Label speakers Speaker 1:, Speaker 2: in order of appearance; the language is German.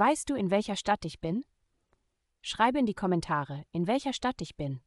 Speaker 1: Weißt du, in welcher Stadt ich bin? Schreibe in die Kommentare, in welcher Stadt ich bin.